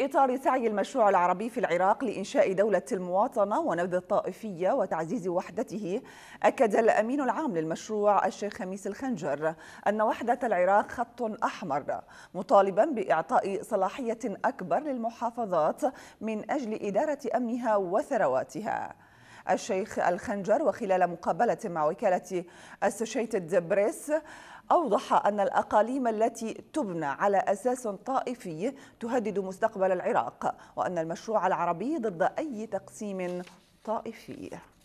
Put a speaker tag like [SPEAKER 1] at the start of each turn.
[SPEAKER 1] في إطار سعي المشروع العربي في العراق لإنشاء دولة المواطنة ونبذ الطائفية وتعزيز وحدته أكد الأمين العام للمشروع الشيخ خميس الخنجر أن وحدة العراق خط أحمر مطالبا بإعطاء صلاحية أكبر للمحافظات من أجل إدارة أمنها وثرواتها الشيخ الخنجر وخلال مقابلة مع وكالة أسوشيتد بريس أوضح أن الأقاليم التي تبنى على أساس طائفي تهدد مستقبل العراق وأن المشروع العربي ضد أي تقسيم طائفي